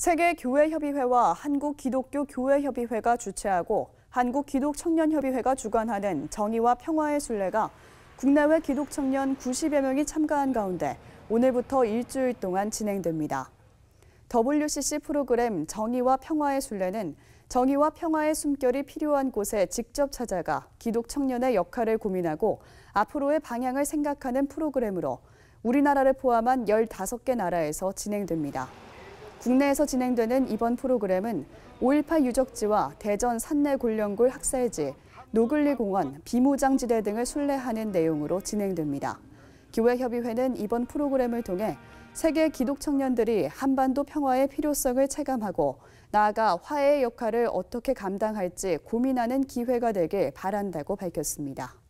세계교회협의회와 한국기독교교회협의회가 주최하고 한국기독청년협의회가 주관하는 정의와 평화의 순례가 국내외 기독청년 90여 명이 참가한 가운데 오늘부터 일주일 동안 진행됩니다. WCC 프로그램 정의와 평화의 순례는 정의와 평화의 숨결이 필요한 곳에 직접 찾아가 기독 청년의 역할을 고민하고 앞으로의 방향을 생각하는 프로그램으로 우리나라를 포함한 15개 나라에서 진행됩니다. 국내에서 진행되는 이번 프로그램은 5.18 유적지와 대전 산내 골령굴 학살지, 노글리 공원, 비무장지대 등을 순례하는 내용으로 진행됩니다. 교회협의회는 이번 프로그램을 통해 세계 기독 청년들이 한반도 평화의 필요성을 체감하고 나아가 화해의 역할을 어떻게 감당할지 고민하는 기회가 되길 바란다고 밝혔습니다.